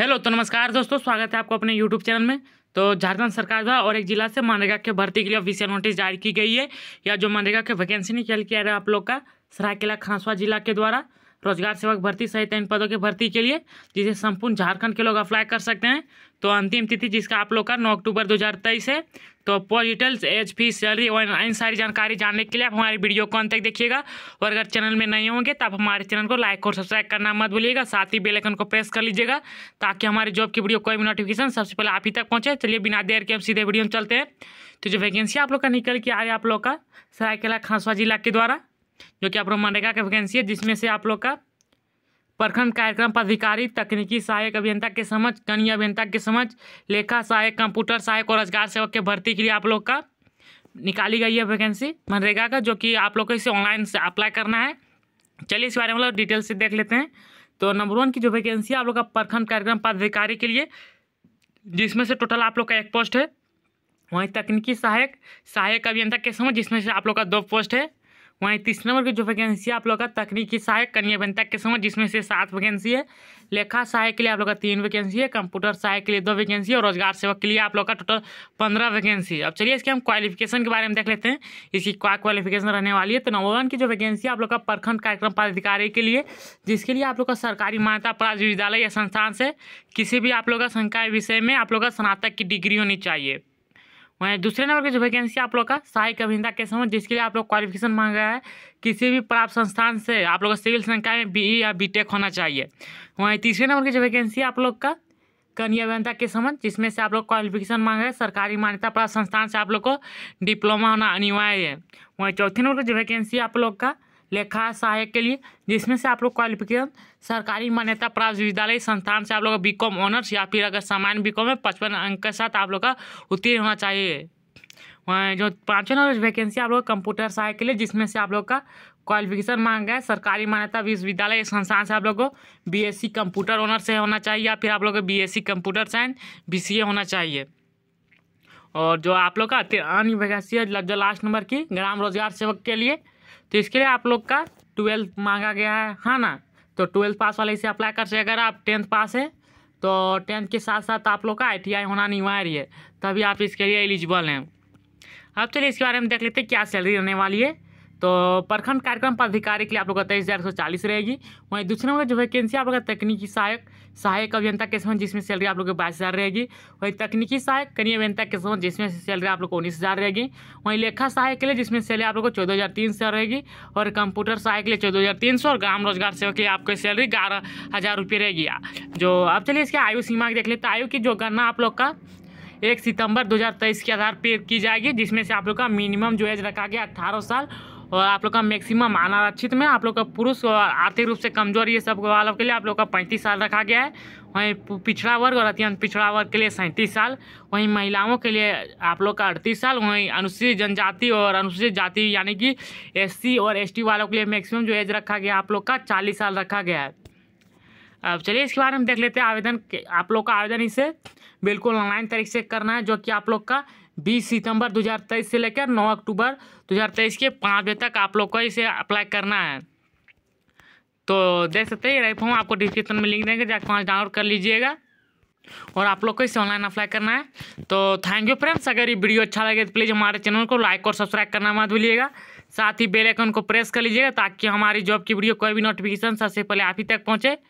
hello तो नमस्कार दोस्तों स्वागत है आपको अपने यूट्यूब चैनल में तो झारखंड सरकार द्वारा और एक जिला से मनरेगा के भर्ती के लिए ऑफिशियल नोटिस जारी की गई है या जो मनरेगा के वैकेंसी निकल किया रहा है आप लोग का सरायकेला खांसवा जिला के द्वारा रोजगार सेवक भर्ती सहित इन पदों की भर्ती के लिए जिसे संपूर्ण झारखंड के लोग अप्लाई कर सकते हैं तो अंतिम तिथि जिसका आप लोग का नौ अक्टूबर 2023 है तो पोल डिटेल्स एज फीस सैलरी और इन सारी जानकारी जानने के लिए आप हमारी वीडियो को अंत तक देखिएगा और अगर चैनल में नहीं होंगे तो आप हमारे चैनल को लाइक और सब्सक्राइब करना मत भूलिएगा साथ ही बेलकन को प्रेस कर लीजिएगा ताकि हमारे जॉब की वीडियो कोई भी नोटिफिकेशन सबसे पहले आप ही तक पहुँचे चलिए बिना देर के हम सीधे वीडियो में चलते हैं तो जो वैकेंसी आप लोग का निकल के आ रही है आप लोग का सरायकेला खांसवा जिला के द्वारा जो कि आप लोग मनरेगा का वैकेंसी है जिसमें से आप लोग का प्रखंड कार्यक्रम पदाधिकारी तकनीकी सहायक अभियंता के समझ कनीय अभियंता के समझ लेखा सहायक कंप्यूटर सहायक और रोजगार सेवक के भर्ती के लिए आप लोग का निकाली गई है वैकेंसी मनरेगा का जो कि आप लोग को इसे ऑनलाइन से अप्लाई करना है चलिए इस बारे में लोग मतलब डिटेल से देख लेते हैं तो नंबर वन की जो वैकेंसी है आप लोग का प्रखंड कार्यक्रम पदाधिकारी के लिए जिसमें से टोटल आप लोग का एक पोस्ट है वहीं तकनीकी सहायक सहायक अभियंता के समझ जिसमें से आप लोग का दो पोस्ट है वहीं तीस नंबर की जो वैकेंसी है आप लोग का तकनीकी सहायक कन्या बनता के समय जिसमें से सात वैकेंसी है लेखा सहायक के लिए आप लोग का तीन वैकेंसी है कंप्यूटर सहायक के लिए दो वैकेंसी और रोजगार सेवक के लिए आप लोग का टोटल पंद्रह वैकेंसी है अब चलिए इसके हम क्वालिफिकेशन के बारे में देख लेते हैं इसकी क्या क्वालिफिकेशन रहने वाली है तो नंबर वन की जो वैकेंसी है आप लोग का प्रखंड कार्यक्रम पदाधिकारी के लिए जिसके लिए आप लोग का सरकारी मान्यता प्राप्त विद्यालय या संस्थान से किसी भी आप लोग का संकाय विषय में आप लोग का स्नातक की डिग्री होनी चाहिए वहीं दूसरे नंबर की जो वैकेंसी आप लोग का सहायक अभिनेता के समय जिसके लिए आप लोग क्वालिफिकेशन मांगा है किसी भी प्राप्त संस्थान से आप लोग का सिविल संख्या में बी e या बी होना चाहिए वहीं तीसरे नंबर की जो वैकेंसी आप लोग का कन्या अभियंता के समझ जिसमें से आप लोग क्वालिफिकेशन मांग रहे सरकारी मान्यता प्राप्त संस्थान से आप लोग को डिप्लोमा होना अनिवार्य है वहीं चौथे नंबर की जो वैकेंसी आप लोग का लेखा सहायक के लिए जिसमें से आप लोग क्वालिफिकेशन सरकारी मान्यता प्राप्त विद्यालय संस्थान से आप लोग बी कॉम ऑनर्स या फिर अगर सामान्य बी कॉम है पचपन अंक के साथ आप लोग का उत्तीर्ण होना चाहिए वहाँ जो पाँचवें नंबर वैकेंसी आप लोग कंप्यूटर सहायक के लिए जिसमें से आप लोग का क्वालिफिकेशन मांग गया सरकारी मान्यता विश्वविद्यालय संस्थान से आप लोग को सी कंप्यूटर ऑनर से होना चाहिए या फिर आप लोग को सी कंप्यूटर साइंस ए होना चाहिए और जो आप लोग का अन्य वैकेंसी है जो लास्ट नंबर की ग्राम रोजगार सेवक के लिए तो इसके लिए आप लोग का ट्वेल्थ मांगा गया है हाँ ना तो ट्वेल्थ पास वाले इसे अप्लाई कर सकते अगर आप टेंथ पास है तो टेंथ के साथ साथ आप लोग का आई होना अनिवार्य है तभी आप इसके लिए एलिजिबल हैं अब चलिए इसके बारे में देख लेते हैं क्या सैलरी होने वाली है तो प्रखंड कार्यक्रम पदाधिकारी के लिए आप लोग का तेईस हज़ार एक सौ चालीस रहेगी वहीं दूसरे नंबर जो वैकेंसी आप लोग का तकनीकी सहायक सहायक अभियंता के समय जिसमें सैलरी आप लोग की बाईस हज़ार रहेगी वहीं तकनीकी सहायक कनीय अभियंता के समय जिसमें सैलरी आप लोग को उन्नीस हज़ार रहेगी वहीं लेखा सहायक के लिए जिसमें सैलरी आप लोग को चौदह हज़ार तीन सौ रहेगी और कंप्यूटर सहायक के लिए चौदह हज़ार तीन सौ और ग्राम रोजगार सेवक के लिए आपको सैलरी ग्यारह हज़ार रुपये रहेगी जो अब चलिए इसकी आयु सीमा की देख लेते आयु की जो गणना आप लोग का एक सितंबर 2023 के आधार पर की जाएगी जिसमें से आप लोग का मिनिमम जो एज रखा गया अट्ठारह साल और आप लोग का मैक्सिमम अनारक्षित में आप लोग का पुरुष और आर्थिक रूप से कमजोर ये सब वालों के लिए आप लोग का पैंतीस साल रखा गया है वहीं पिछड़ा वर्ग और अत्यंत पिछड़ा वर्ग के लिए सैंतीस साल वहीं महिलाओं के लिए आप लोग का अड़तीस साल वहीं अनुसूचित जनजाति और अनुसूचित जाति यानी कि एससी और एसटी वालों के लिए मैक्सिमम जो एज रखा गया आप लोग का चालीस साल रखा गया है अब चलिए इसके बारे में देख लेते हैं आवेदन आप लोग का आवेदन इसे बिल्कुल ऑनलाइन तरीके से करना है जो कि आप लोग का बीस सितंबर 2023 से लेकर 9 अक्टूबर 2023 के पाँच बजे तक आप लोग को इसे अप्लाई करना है तो देख सकते हैं हम आपको डिस्क्रिप्शन में लिंक देंगे जाकर वहाँ डाउनलोड कर लीजिएगा और आप लोग को इसे ऑनलाइन अप्लाई करना है तो थैंक यू फ्रेंड्स अगर ये वीडियो अच्छा लगे तो प्लीज़ हमारे चैनल को लाइक और सब्सक्राइब करना मत भूलिएगा साथ ही बेल आइकन को प्रेस कर लीजिएगा ताकि हमारी जॉब की वीडियो कोई भी नोटिफिकेशन सबसे पहले आप ही तक पहुँचे